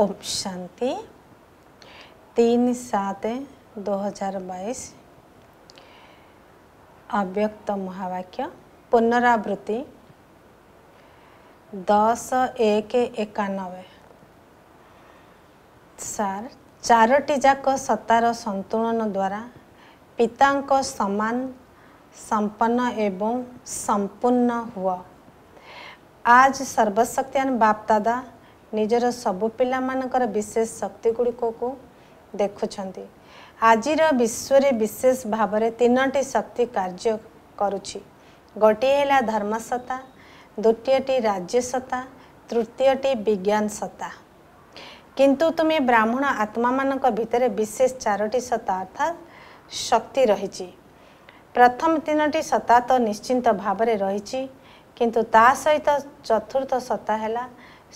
ओम शांति तीन सात दो हजार बाईस अव्यक्त महावाक्य पुनरावृत्ति दस एक एकानबे ସାର୍ ଚାରୋଟି ଯାକ ସତାର ସନ୍ତୁଳନ ଦ୍ୱାରା ପିତାଙ୍କ ସମାନ ସମ୍ପନ୍ନ ଏବଂ ସମ୍ପୂର୍ଣ୍ଣ ହୁଅ ଆଜ ସର୍ବଶକ୍ତିଆନ ବାପଦାଦା ନିଜର ସବୁ ପିଲାମାନଙ୍କର ବିଶେଷ ଶକ୍ତିଗୁଡ଼ିକକୁ ଦେଖୁଛନ୍ତି ଆଜିର ବିଶ୍ୱରେ ବିଶେଷ ଭାବରେ ତିନୋଟି ଶକ୍ତି କାର୍ଯ୍ୟ କରୁଛି ଗୋଟିଏ ହେଲା ଧର୍ମସତା ଦ୍ୱିତୀୟଟି ରାଜ୍ୟସତା ତୃତୀୟଟି ବିଜ୍ଞାନ ସତା କିନ୍ତୁ ତୁମେ ବ୍ରାହ୍ମଣ ଆତ୍ମାମାନଙ୍କ ଭିତରେ ବିଶେଷ ଚାରୋଟି ସତା ଅର୍ଥାତ୍ ଶକ୍ତି ରହିଛି ପ୍ରଥମ ତିନୋଟି ସତା ତ ନିଶ୍ଚିନ୍ତ ଭାବରେ ରହିଛି କିନ୍ତୁ ତା ସହିତ ଚତୁର୍ଥ ସତା ହେଲା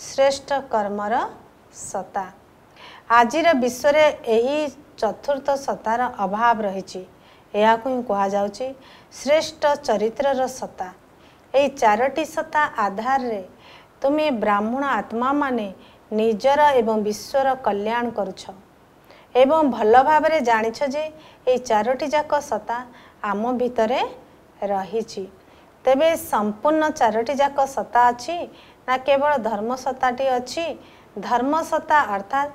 ଶ୍ରେଷ୍ଠ କର୍ମର ସତା ଆଜିର ବିଶ୍ୱରେ ଏହି ଚତୁର୍ଥ ସତାର ଅଭାବ ରହିଛି ଏହାକୁ ହିଁ କୁହାଯାଉଛି ଶ୍ରେଷ୍ଠ ଚରିତ୍ରର ସତା ଏହି ଚାରୋଟି ସତା ଆଧାରରେ ତୁମେ ବ୍ରାହ୍ମଣ ଆତ୍ମାମାନେ ନିଜର ଏବଂ ବିଶ୍ୱର କଲ୍ୟାଣ କରୁଛ ଏବଂ ଭଲ ଭାବରେ ଜାଣିଛ ଯେ ଏହି ଚାରୋଟି ଯାକ ସତା ଆମ ଭିତରେ ରହିଛି ତେବେ ସମ୍ପୂର୍ଣ୍ଣ ଚାରୋଟି ଯାକ ସତା ଅଛି ନା କେବଳ ଧର୍ମସତ୍ତାଟି ଅଛି ଧର୍ମସତ୍ତା ଅର୍ଥାତ୍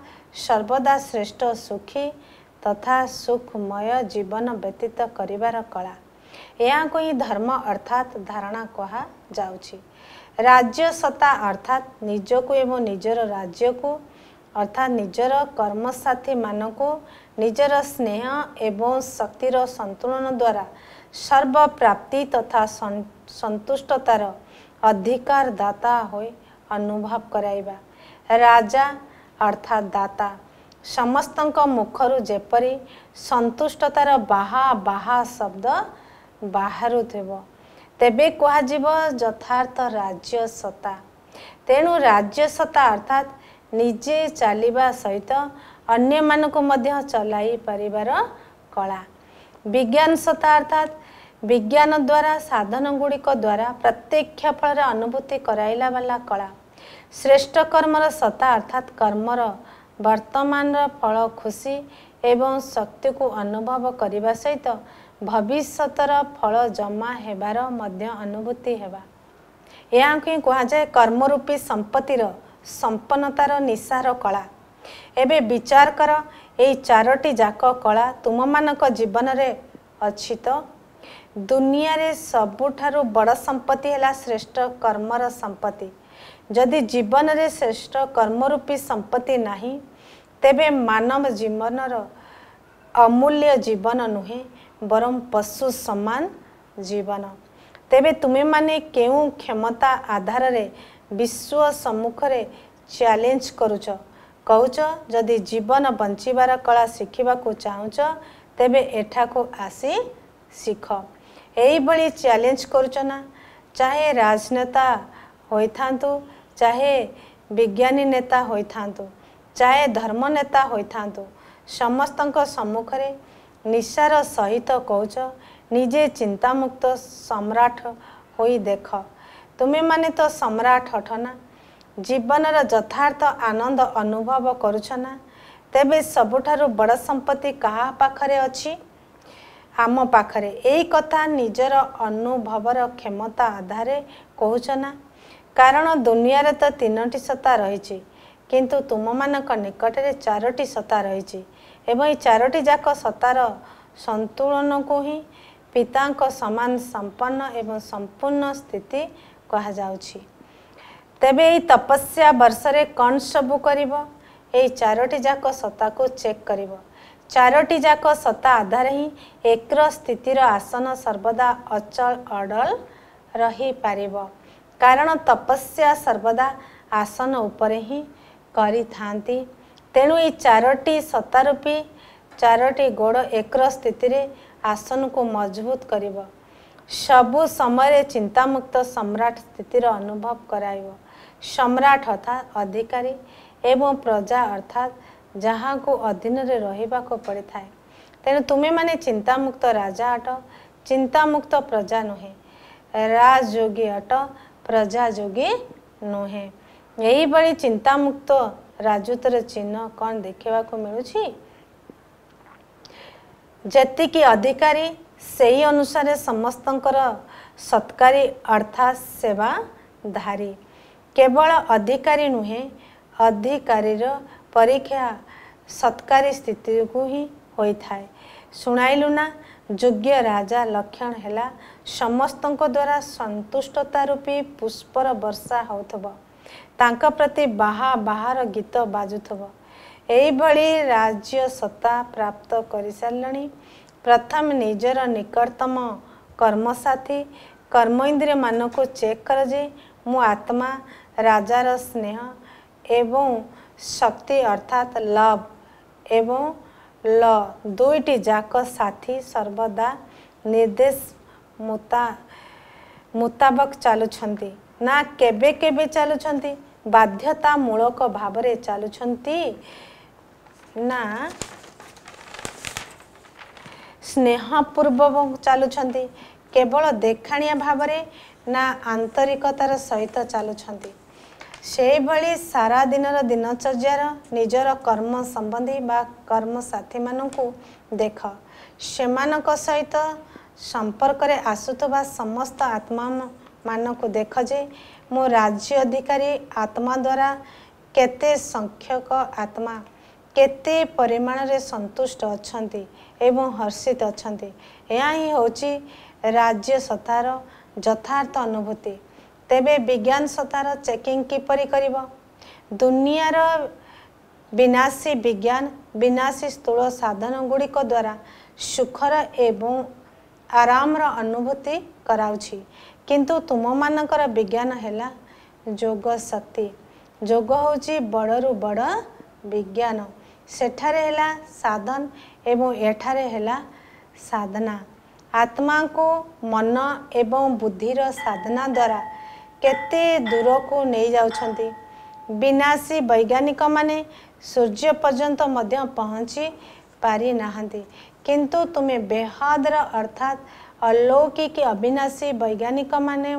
ସର୍ବଦା ଶ୍ରେଷ୍ଠ ସୁଖୀ ତଥା ସୁଖମୟ ଜୀବନ ବ୍ୟତୀତ କରିବାର କଳା ଏହାକୁ ହିଁ ଧର୍ମ ଅର୍ଥାତ୍ ଧାରଣା କୁହାଯାଉଛି ରାଜ୍ୟସତ୍ତା ଅର୍ଥାତ୍ ନିଜକୁ ଏବଂ ନିଜର ରାଜ୍ୟକୁ ଅର୍ଥାତ୍ ନିଜର କର୍ମସାଥୀମାନଙ୍କୁ ନିଜର ସ୍ନେହ ଏବଂ ଶକ୍ତିର ସନ୍ତୁଳନ ଦ୍ୱାରା ସର୍ବପ୍ରାପ୍ତି ତଥା ସନ୍ତୁଷ୍ଟତାର ଅଧିକାର ଦାତା ହୋଇ ଅନୁଭବ କରାଇବା ରାଜା ଅର୍ଥାତ୍ ଦାତା ସମସ୍ତଙ୍କ ମୁଖରୁ ଯେପରି ସନ୍ତୁଷ୍ଟତାର ବାହା ବାହା ଶବ୍ଦ ବାହାରୁଥିବ ତେବେ କୁହାଯିବ ଯଥାର୍ଥ ରାଜ୍ୟସତା ତେଣୁ ରାଜ୍ୟସତା ଅର୍ଥାତ୍ ନିଜେ ଚାଲିବା ସହିତ ଅନ୍ୟମାନଙ୍କୁ ମଧ୍ୟ ଚଲାଇ ପାରିବାର କଳା ବିଜ୍ଞାନ ସତା ଅର୍ଥାତ୍ ବିଜ୍ଞାନ ଦ୍ୱାରା ସାଧନଗୁଡ଼ିକ ଦ୍ୱାରା ପ୍ରତ୍ୟକ୍ଷ ଫଳରେ ଅନୁଭୂତି କରାଇଲା ବାଲା କଳା ଶ୍ରେଷ୍ଠ କର୍ମର ସତା ଅର୍ଥାତ୍ କର୍ମର ବର୍ତ୍ତମାନର ଫଳ ଖୁସି ଏବଂ ଶକ୍ତିକୁ ଅନୁଭବ କରିବା ସହିତ ଭବିଷ୍ୟତର ଫଳ ଜମା ହେବାର ମଧ୍ୟ ଅନୁଭୂତି ହେବା ଏହାକୁ ହିଁ କୁହାଯାଏ କର୍ମରୂପୀ ସମ୍ପତ୍ତିର ସମ୍ପନ୍ନତାର ନିଶାର କଳା ଏବେ ବିଚାର କର ଏଇ ଚାରୋଟି ଯାକ କଳା ତୁମମାନଙ୍କ ଜୀବନରେ ଅଛି ତ ଦୁନିଆରେ ସବୁଠାରୁ ବଡ଼ ସମ୍ପତ୍ତି ହେଲା ଶ୍ରେଷ୍ଠ କର୍ମର ସମ୍ପତ୍ତି ଯଦି ଜୀବନରେ ଶ୍ରେଷ୍ଠ କର୍ମରୂପୀ ସମ୍ପତ୍ତି ନାହିଁ ତେବେ ମାନବ ଜୀବନର ଅମୂଲ୍ୟ ଜୀବନ ନୁହେଁ ବରଂ ପଶୁ ସମାନ ଜୀବନ ତେବେ ତୁମେମାନେ କେଉଁ କ୍ଷମତା ଆଧାରରେ ବିଶ୍ୱ ସମ୍ମୁଖରେ ଚ୍ୟାଲେଞ୍ଜ କରୁଛ କହୁଛ ଯଦି ଜୀବନ ବଞ୍ଚିବାର କଳା ଶିଖିବାକୁ ଚାହୁଁଛ ତେବେ ଏଠାକୁ ଆସି ଶିଖ ଏଇଭଳି ଚ୍ୟାଲେଞ୍ଜ କରୁଛ ନା ଚାହେ ରାଜନେତା ହୋଇଥାନ୍ତୁ ଚାହେଁ ବିଜ୍ଞାନୀ ନେତା ହୋଇଥାନ୍ତୁ ଚାହେଁ ଧର୍ମ ନେତା ହୋଇଥାନ୍ତୁ ସମସ୍ତଙ୍କ ସମ୍ମୁଖରେ ନିଶାର ସହିତ କହୁଛ ନିଜେ ଚିନ୍ତାମୁକ୍ତ ସମ୍ରାଟ ହୋଇ ଦେଖ ତୁମେମାନେ ତ ସମ୍ରାଟ ଅଠ ନା ଜୀବନର ଯଥାର୍ଥ ଆନନ୍ଦ ଅନୁଭବ କରୁଛ ନା ତେବେ ସବୁଠାରୁ ବଡ଼ ସମ୍ପତ୍ତି କାହା ପାଖରେ ଅଛି ଆମ ପାଖରେ ଏଇ କଥା ନିଜର ଅନୁଭବର କ୍ଷମତା ଆଧାରରେ କହୁଛ ନା କାରଣ ଦୁନିଆରେ ତ ତିନୋଟି ସତା ରହିଛି କିନ୍ତୁ ତୁମମାନଙ୍କ ନିକଟରେ ଚାରୋଟି ସତା ରହିଛି ଏବଂ ଏ ଚାରୋଟି ଯାକ ସତାର ସନ୍ତୁଳନକୁ ହିଁ ପିତାଙ୍କ ସମାନ ସମ୍ପନ୍ନ ଏବଂ ସମ୍ପୂର୍ଣ୍ଣ ସ୍ଥିତି କୁହାଯାଉଛି ତେବେ ଏହି ତପସ୍ୟା ବର୍ଷରେ କ'ଣ ସବୁ କରିବ ଏହି ଚାରୋଟି ଯାକ ସତାକୁ ଚେକ୍ କରିବ ଚାରୋଟି ଯାକ ସତା ଆଧାରେ ହିଁ ଏକର ସ୍ଥିତିର ଆସନ ସର୍ବଦା ଅଚଳ ଅଡ଼ଲ ରହିପାରିବ କାରଣ ତପସ୍ୟା ସର୍ବଦା ଆସନ ଉପରେ ହିଁ କରିଥାନ୍ତି ତେଣୁ ଏଇ ଚାରୋଟି ସତାରୂପୀ ଚାରୋଟି ଗୋଡ଼ ଏକର ସ୍ଥିତିରେ ଆସନକୁ ମଜବୁତ କରିବ ସବୁ ସମୟରେ ଚିନ୍ତାମୁକ୍ତ ସମ୍ରାଟ ସ୍ଥିତିର ଅନୁଭବ କରାଇବ ସମ୍ରାଟ ଅର୍ଥାତ୍ ଅଧିକାରୀ ଏବଂ ପ୍ରଜା ଅର୍ଥାତ୍ जहाँ को अधीन रहीक पड़ था तेणु तुम्हें चिंतामुक्त राजा अट चिंतामुक्त प्रजा नुहे राजयोगी अट प्रजा जोगी नुहे यही चिंतामुक्त राजूतर चिन्ह कौन देखा मिलूँ जी अधिकारी से अनुसार समस्त सत्कारी अर्थात सेवा धारी केवल अधिकारी नुहे अधिकारी परीक्षा ସତ୍କାରୀ ସ୍ଥିତିକୁ ହିଁ ହୋଇଥାଏ ଶୁଣାଇଲୁ ନା ଯୋଗ୍ୟ ରାଜା ଲକ୍ଷଣ ହେଲା ସମସ୍ତଙ୍କ ଦ୍ୱାରା ସନ୍ତୁଷ୍ଟତା ରୂପୀ ପୁଷ୍ପର ବର୍ଷା ହେଉଥିବ ତାଙ୍କ ପ୍ରତି ବାହା ବାହାର ଗୀତ ବାଜୁଥିବ ଏହିଭଳି ରାଜ୍ୟ ସତ୍ତା ପ୍ରାପ୍ତ କରିସାରିଲେଣି ପ୍ରଥମେ ନିଜର ନିକଟତମ କର୍ମସାଥୀ କର୍ମଇନ୍ଦ୍ରିୟମାନଙ୍କୁ ଚେକ୍ କର ଯେ ମୁଁ ଆତ୍ମା ରାଜାର ସ୍ନେହ ଏବଂ ଶକ୍ତି ଅର୍ଥାତ୍ ଲଭ୍ এবং ল দুইটি যাক সাথী সর্বদা নির্দেশ মোতা মোতাবক চালুଛନ୍ତି না কেবে কেবে চালুଛନ୍ତି বাধ্যতামূলক ভাবে চালুଛନ୍ତି না ସ୍ନେହପୂର୍ବକ ଚାଲୁଛନ୍ତି କେବଳ ଦେଖାଣିଆ ଭାବରେ ନା ଆନ୍ତରିକତାର ସହିତ ଚାଲୁଛନ୍ତି ସେହିଭଳି ସାରା ଦିନର ଦିନଚର୍ଯ୍ୟାର ନିଜର କର୍ମ ସମ୍ବନ୍ଧୀ ବା କର୍ମସାଥୀମାନଙ୍କୁ ଦେଖ ସେମାନଙ୍କ ସହିତ ସମ୍ପର୍କରେ ଆସୁଥିବା ସମସ୍ତ ଆତ୍ମା ମାନଙ୍କୁ ଦେଖ ଯେ ମୁଁ ରାଜ୍ୟ ଅଧିକାରୀ ଆତ୍ମା ଦ୍ୱାରା କେତେ ସଂଖ୍ୟକ ଆତ୍ମା କେତେ ପରିମାଣରେ ସନ୍ତୁଷ୍ଟ ଅଛନ୍ତି ଏବଂ ହର୍ଷିତ ଅଛନ୍ତି ଏହା ହିଁ ହେଉଛି ରାଜ୍ୟ ସତାର ଯଥାର୍ଥ ଅନୁଭୂତି ତେବେ ବିଜ୍ଞାନ ସତାର ଚେକିଂ କିପରି କରିବ ଦୁନିଆର ବିନାଶୀ ବିଜ୍ଞାନ ବିନାଶୀ ସ୍ଥୂଳ ସାଧନଗୁଡ଼ିକ ଦ୍ୱାରା ସୁଖର ଏବଂ ଆରାମର ଅନୁଭୂତି କରାଉଛି କିନ୍ତୁ ତୁମମାନଙ୍କର ବିଜ୍ଞାନ ହେଲା ଯୋଗ ଶକ୍ତି ଯୋଗ ହେଉଛି ବଡ଼ରୁ ବଡ଼ ବିଜ୍ଞାନ ସେଠାରେ ହେଲା ସାଧନ ଏବଂ ଏଠାରେ ହେଲା ସାଧନା ଆତ୍ମାଙ୍କୁ ମନ ଏବଂ ବୁଦ୍ଧିର ସାଧନା ଦ୍ୱାରା କେତେ ଦୂରକୁ ନେଇଯାଉଛନ୍ତି ବିନାଶୀ ବୈଜ୍ଞାନିକମାନେ ସୂର୍ଯ୍ୟ ପର୍ଯ୍ୟନ୍ତ ମଧ୍ୟ ପହଞ୍ଚି ପାରିନାହାନ୍ତି କିନ୍ତୁ ତୁମେ ବେହଦର ଅର୍ଥାତ୍ ଅଲୌକିକ ଅବିନାଶୀ ବୈଜ୍ଞାନିକମାନେ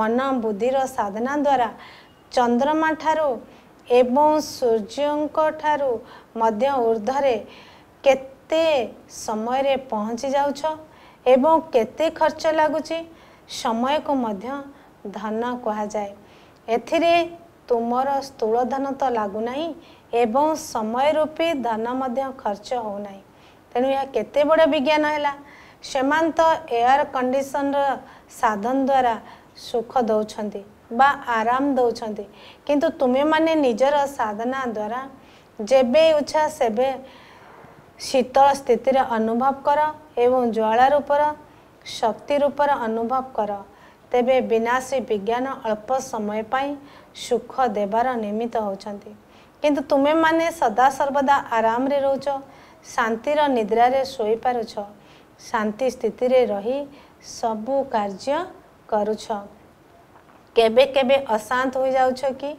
ମନ ବୁଦ୍ଧିର ସାଧନା ଦ୍ୱାରା ଚନ୍ଦ୍ରମାଠାରୁ ଏବଂ ସୂର୍ଯ୍ୟଙ୍କଠାରୁ ମଧ୍ୟ ଉର୍ଦ୍ଧ୍ୱରେ କେତେ ସମୟରେ ପହଞ୍ଚି ଯାଉଛ ଏବଂ କେତେ ଖର୍ଚ୍ଚ ଲାଗୁଛି ସମୟକୁ ମଧ୍ୟ ଧନ କୁହାଯାଏ ଏଥିରେ ତୁମର ସ୍ଥୂଳ ଧନ ତ ଲାଗୁନାହିଁ ଏବଂ ସମୟ ରୂପେ ଧନ ମଧ୍ୟ ଖର୍ଚ୍ଚ ହେଉନାହିଁ ତେଣୁ ଏହା କେତେ ବଡ଼ ବିଜ୍ଞାନ ହେଲା ସେମାନେ ତ ଏୟାର କଣ୍ଡିସନର ସାଧନ ଦ୍ୱାରା ସୁଖ ଦେଉଛନ୍ତି ବା ଆରାମ ଦେଉଛନ୍ତି କିନ୍ତୁ ତୁମେମାନେ ନିଜର ସାଧନା ଦ୍ୱାରା ଯେବେ ଉଚ୍ଛା ସେବେ ଶୀତଳ ସ୍ଥିତିରେ ଅନୁଭବ କର ଏବଂ ଜ୍ୱାଳା ଶକ୍ତି ରୂପର ଅନୁଭବ କର ତେବେ ବିନାଶୀ ବିଜ୍ଞାନ ଅଳ୍ପ ସମୟ ପାଇଁ ସୁଖ ଦେବାର ନିମିତ୍ତ ହେଉଛନ୍ତି କିନ୍ତୁ ତୁମେମାନେ ସଦାସର୍ବଦା ଆରାମରେ ରହୁଛ ଶାନ୍ତିର ନିଦ୍ରାରେ ଶୋଇପାରୁଛ ଶାନ୍ତି ସ୍ଥିତିରେ ରହି ସବୁ କାର୍ଯ୍ୟ କରୁଛ କେବେ କେବେ ଅଶାନ୍ତ ହୋଇଯାଉଛ କି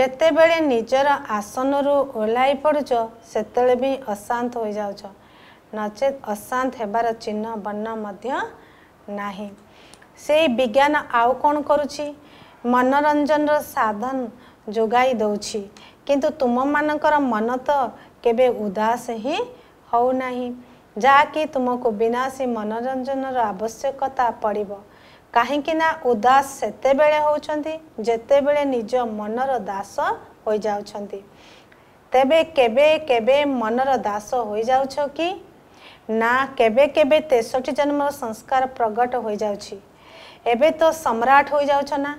ଯେତେବେଳେ ନିଜର ଆସନରୁ ଓହ୍ଲାଇ ପଡ଼ୁଛ ସେତେବେଳେ ବି ଅଶାନ୍ତ ହୋଇଯାଉଛ ନଚେତ୍ ଅଶାନ୍ତ ହେବାର ଚିହ୍ନ ବର୍ଣ୍ଣ ମଧ୍ୟ ନାହିଁ ସେଇ ବିଜ୍ଞାନ ଆଉ କ'ଣ କରୁଛି ମନୋରଞ୍ଜନର ସାଧନ ଯୋଗାଇ ଦେଉଛି କିନ୍ତୁ ତୁମମାନଙ୍କର ମନ ତ କେବେ ଉଦାସ ହିଁ ହେଉନାହିଁ ଯାହାକି ତୁମକୁ ବିନାଶୀ ମନୋରଞ୍ଜନର ଆବଶ୍ୟକତା ପଡ଼ିବ କାହିଁକିନା ଉଦାସ ସେତେବେଳେ ହେଉଛନ୍ତି ଯେତେବେଳେ ନିଜ ମନର ଦାସ ହୋଇଯାଉଛନ୍ତି ତେବେ କେବେ କେବେ ମନର ଦାସ ହୋଇଯାଉଛ କି ନା କେବେ କେବେ ତେଷଠି ଜନ୍ମର ସଂସ୍କାର ପ୍ରଗଟ ହୋଇଯାଉଛି ଏବେ ତ ସମ୍ରାଟ ହୋଇଯାଉଛ ନା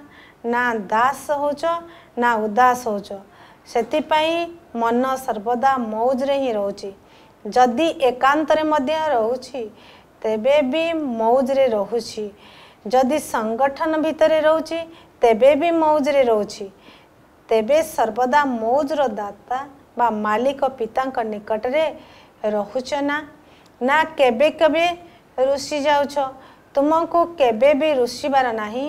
ନା ଦାସ ହେଉଛ ନା ଉଦାସ ହେଉଛ ସେଥିପାଇଁ ମନ ସର୍ବଦା ମଉଜରେ ହିଁ ରହୁଛି ଯଦି ଏକାନ୍ତରେ ମଧ୍ୟ ରହୁଛି ତେବେ ବି ମଉଜରେ ରହୁଛି ଯଦି ସଂଗଠନ ଭିତରେ ରହୁଛି ତେବେ ବି ମଉଜରେ ରହୁଛି ତେବେ ସର୍ବଦା ମଉଜର ଦାତା ବା ମାଲିକ ପିତାଙ୍କ ନିକଟରେ ରହୁଛ ନା ନା କେବେ କେବେ ରୋଷେଇ ଯାଉଛ ତୁମକୁ କେବେ ବି ରୋଷିବାର ନାହିଁ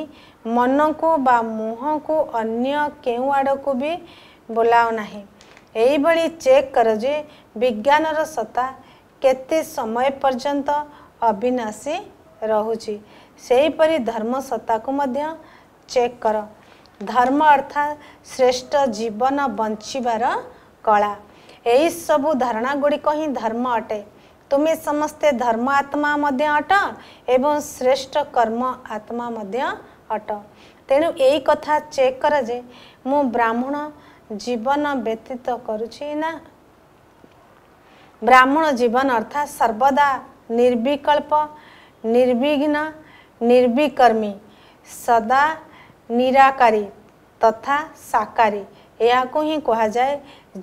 ମନକୁ ବା ମୁହଁକୁ ଅନ୍ୟ କେଉଁ ଆଡ଼କୁ ବି ବୁଲାଉ ନାହିଁ ଏହିଭଳି ଚେକ୍ କର ଯେ ବିଜ୍ଞାନର ସତା କେତେ ସମୟ ପର୍ଯ୍ୟନ୍ତ ଅବିନାଶୀ ରହୁଛି ସେହିପରି ଧର୍ମ ସତ୍ତାକୁ ମଧ୍ୟ ଚେକ୍ କର ଧର୍ମ ଅର୍ଥାତ୍ ଶ୍ରେଷ୍ଠ ଜୀବନ ବଞ୍ଚିବାର କଳା ଏହିସବୁ ଧାରଣା ଗୁଡ଼ିକ ହିଁ ଧର୍ମ ଅଟେ ତୁମେ ସମସ୍ତେ ଧର୍ମ ଆତ୍ମା ମଧ୍ୟ ଅଟ ଏବଂ ଶ୍ରେଷ୍ଠ କର୍ମ ଆତ୍ମା ମଧ୍ୟ ଅଟ ତେଣୁ ଏଇ କଥା ଚେକ୍ କର ଯେ ମୁଁ ବ୍ରାହ୍ମଣ ଜୀବନ ବ୍ୟତୀତ କରୁଛି ନା ବ୍ରାହ୍ମଣ ଜୀବନ ଅର୍ଥାତ୍ ସର୍ବଦା ନିର୍ବିକଳ୍ପ ନିର୍ବିଘ୍ନ ନିର୍ବିକର୍ମୀ ସଦା ନିରାକାରୀ ତଥା ସାକାରୀ ଏହାକୁ ହିଁ କୁହାଯାଏ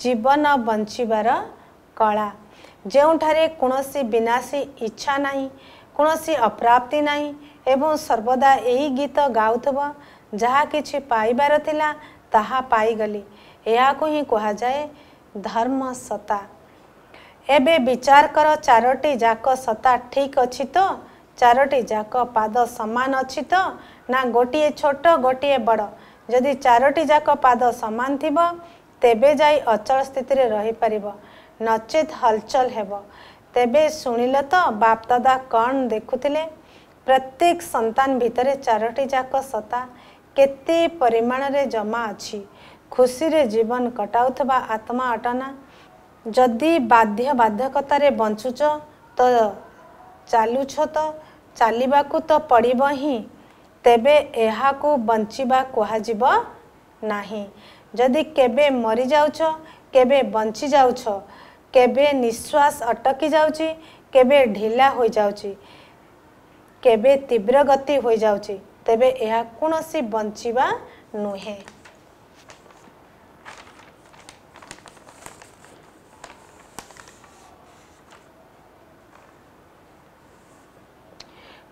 ଜୀବନ ବଞ୍ଚିବାର କଳା ଯେଉଁଠାରେ କୌଣସି ବିନାଶୀ ଇଚ୍ଛା ନାହିଁ କୌଣସି ଅପ୍ରାପ୍ତି ନାହିଁ ଏବଂ ସର୍ବଦା ଏହି ଗୀତ ଗାଉଥିବ ଯାହା କିଛି ପାଇବାର ଥିଲା ତାହା ପାଇଗଲି ଏହାକୁ ହିଁ କୁହାଯାଏ ଧର୍ମ ସତା ଏବେ ବିଚାର କର ଚାରୋଟି ଯାକ ସତା ଠିକ୍ ଅଛି ତ ଚାରୋଟି ଯାକ ପାଦ ସମାନ ଅଛି ତ ନା ଗୋଟିଏ ଛୋଟ ଗୋଟିଏ ବଡ଼ ଯଦି ଚାରୋଟି ଯାକ ପାଦ ସମାନ ଥିବ ତେବେ ଯାଇ ଅଚଳ ସ୍ଥିତିରେ ରହିପାରିବ ନଚେତ୍ ହଲଚଲ ହେବ ତେବେ ଶୁଣିଲ ତ ବାପ ଦାଦା କ'ଣ ଦେଖୁଥିଲେ ପ୍ରତ୍ୟେକ ସନ୍ତାନ ଭିତରେ ଚାରୋଟି ଯାକ ସତା କେତେ ପରିମାଣରେ ଜମା ଅଛି ଖୁସିରେ ଜୀବନ କଟାଉଥିବା ଆତ୍ମା ଅଟନା ଯଦି ବାଧ୍ୟ ବାଧ୍ୟକତାରେ ବଞ୍ଚୁଛ ତ ଚାଲୁଛ ତ ଚାଲିବାକୁ ତ ପଡ଼ିବ ହିଁ ତେବେ ଏହାକୁ ବଞ୍ଚିବା କୁହାଯିବ ନାହିଁ ଯଦି କେବେ ମରିଯାଉଛ କେବେ ବଞ୍ଚିଯାଉଛ କେବେ ନିଶ୍ୱାସ ଅଟକି ଯାଉଛି କେବେ ଢିଲା ହୋଇଯାଉଛି କେବେ ତୀବ୍ର ଗତି ହୋଇଯାଉଛି ତେବେ ଏହା କୌଣସି ବଞ୍ଚିବା ନୁହେଁ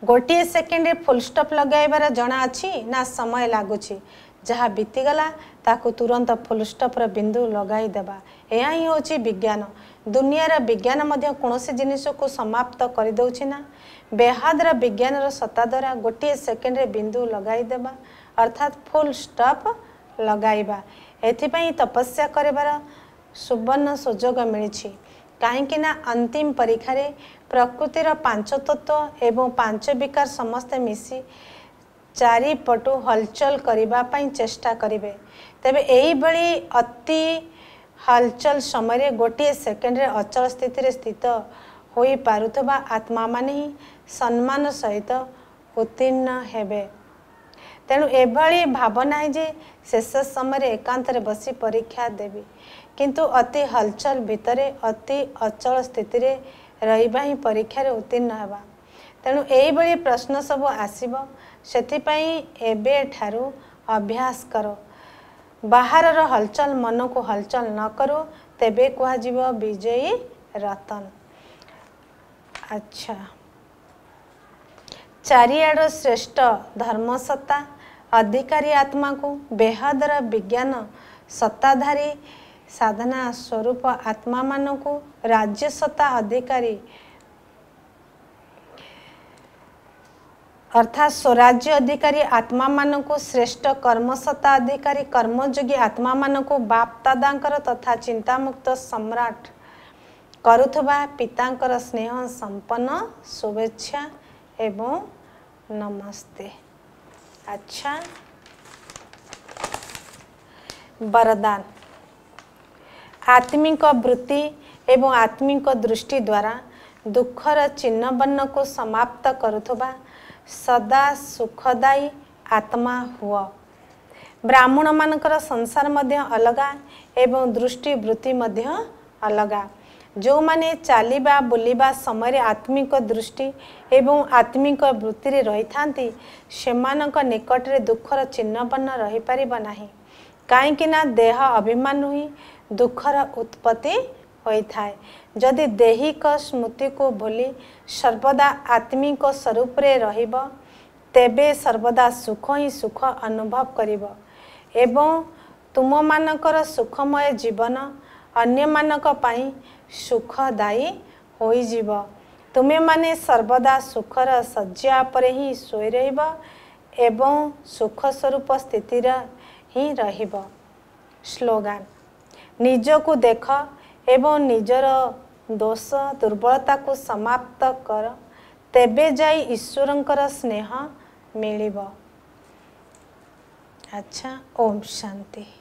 ଗୋଟିଏ ସେକେଣ୍ଡରେ ଫୁଲ୍ ଷ୍ଟପ୍ ଲଗାଇବାର ଜଣା ଅଛି ନା ସମୟ ଲାଗୁଛି ଯାହା ବିତିଗଲା ତାକୁ ତୁରନ୍ତ ଫୁଲ୍ ଷ୍ଟପ୍ର ବିନ୍ଦୁ ଲଗାଇଦେବା ଏହା ହିଁ ହେଉଛି ବିଜ୍ଞାନ ଦୁନିଆର ବିଜ୍ଞାନ ମଧ୍ୟ କୌଣସି ଜିନିଷକୁ ସମାପ୍ତ କରିଦେଉଛି ନା ବେହାଦର ବିଜ୍ଞାନର ସତ୍ତା ଦ୍ୱାରା ଗୋଟିଏ ସେକେଣ୍ଡରେ ବିନ୍ଦୁ ଲଗାଇଦେବା ଅର୍ଥାତ୍ ଫୁଲ୍ ଷ୍ଟପ୍ ଲଗାଇବା ଏଥିପାଇଁ ତପସ୍ୟା କରିବାର ସୁବର୍ଣ୍ଣ ସୁଯୋଗ ମିଳିଛି କାହିଁକିନା ଅନ୍ତିମ ପରୀକ୍ଷାରେ ପ୍ରକୃତିର ପାଞ୍ଚ ତତ୍ତ୍ୱ ଏବଂ ପାଞ୍ଚ ବିକାର ସମସ୍ତେ ମିଶି ଚାରିପଟୁ ହଲଚଲ କରିବା ପାଇଁ ଚେଷ୍ଟା କରିବେ ତେବେ ଏହିଭଳି ଅତି ହଲଚଲ ସମୟରେ ଗୋଟିଏ ସେକେଣ୍ଡରେ ଅଚଳ ସ୍ଥିତିରେ ସ୍ଥିତ ହୋଇପାରୁଥିବା ଆତ୍ମାମାନେ ହିଁ ସମ୍ମାନ ସହିତ ଉତ୍ତୀର୍ଣ୍ଣ ହେବେ ତେଣୁ ଏଭଳି ଭାବ ନାହିଁ ଯେ ଶେଷ ସମୟରେ ଏକାନ୍ତରେ ବସି ପରୀକ୍ଷା ଦେବି କିନ୍ତୁ ଅତି ହଲଚଲ ଭିତରେ ଅତି ଅଚଳ ସ୍ଥିତିରେ ରହିବା ହିଁ ପରୀକ୍ଷାରେ ଉତ୍ତୀର୍ଣ୍ଣ ହେବା ତେଣୁ ଏହିଭଳି ପ୍ରଶ୍ନ ସବୁ ଆସିବ ସେଥିପାଇଁ ଏବେଠାରୁ ଅଭ୍ୟାସ କର ବାହାରର ହଲଚଲ ମନକୁ ହଲଚଲ ନ କରୁ ତେବେ କୁହାଯିବ ବିଜୟୀ ରତନ ଆଚ୍ଛା ଚାରିଆଡ଼ ଶ୍ରେଷ୍ଠ ଧର୍ମସତ୍ତା ଅଧିକାରୀ ଆତ୍ମାକୁ ବେହଦର ବିଜ୍ଞାନ ସତ୍ତାଧାରୀ ସାଧନା ସ୍ୱରୂପ ଆତ୍ମାମାନଙ୍କୁ ରାଜ୍ୟସତ୍ତା ଅଧିକାରୀ ଅର୍ଥାତ୍ ସ୍ୱରାଜ୍ୟ ଅଧିକାରୀ ଆତ୍ମାମାନଙ୍କୁ ଶ୍ରେଷ୍ଠ କର୍ମସତା ଅଧିକାରୀ କର୍ମଯୋଗୀ ଆତ୍ମାମାନଙ୍କୁ ବାପଦାଦାଙ୍କର ତଥା ଚିନ୍ତାମୁକ୍ତ ସମ୍ରାଟ କରୁଥିବା ପିତାଙ୍କର ସ୍ନେହ ସମ୍ପନ୍ନ ଶୁଭେଚ୍ଛା ଏବଂ ନମସ୍ତେ ଆଚ୍ଛା ବରଦାନ ଆତ୍ମିକ ବୃତ୍ତି ଏବଂ ଆତ୍ମିକ ଦୃଷ୍ଟି ଦ୍ୱାରା ଦୁଃଖର ଚିହ୍ନବର୍ଣ୍ଣକୁ ସମାପ୍ତ କରୁଥିବା ସଦା ସୁଖଦାୟୀ ଆତ୍ମା ହୁଅ ବ୍ରାହ୍ମଣମାନଙ୍କର ସଂସାର ମଧ୍ୟ ଅଲଗା ଏବଂ ଦୃଷ୍ଟିବୃତ୍ତି ମଧ୍ୟ ଅଲଗା ଯେଉଁମାନେ ଚାଲିବା ବୁଲିବା ସମୟରେ ଆତ୍ମିକ ଦୃଷ୍ଟି ଏବଂ ଆତ୍ମିକ ବୃତ୍ତିରେ ରହିଥାନ୍ତି ସେମାନଙ୍କ ନିକଟରେ ଦୁଃଖର ଚିହ୍ନପର୍ଣ୍ଣ ରହିପାରିବ ନାହିଁ କାହିଁକିନା ଦେହ ଅଭିମାନୁ ହିଁ ଦୁଃଖର ଉତ୍ପତ୍ତି ହୋଇଥାଏ ଯଦି ଦେହିକ ସ୍ମୃତିକୁ ଭୁଲି ସର୍ବଦା ଆତ୍ମିକ ସ୍ୱରୂପରେ ରହିବ ତେବେ ସର୍ବଦା ସୁଖ ହିଁ ସୁଖ ଅନୁଭବ କରିବ ଏବଂ ତୁମମାନଙ୍କର ସୁଖମୟ ଜୀବନ ଅନ୍ୟମାନଙ୍କ ପାଇଁ ସୁଖଦାୟୀ ହୋଇଯିବ ତୁମେମାନେ ସର୍ବଦା ସୁଖର ଶଯ୍ୟା ଉପରେ ହିଁ ଶୋଇ ରହିବ ଏବଂ ସୁଖ ସ୍ୱରୂପ ସ୍ଥିତିର ହିଁ ରହିବ ସ୍ଲୋଗାନ ନିଜକୁ ଦେଖ ଏବଂ ନିଜର ଦୋଷ ଦୁର୍ବଳତାକୁ ସମାପ୍ତ କର ତେବେ ଯାଇ ଈଶ୍ୱରଙ୍କର ସ୍ନେହ ମିଳିବ ଆଚ୍ଛା ଓମ୍ ଶାନ୍ତି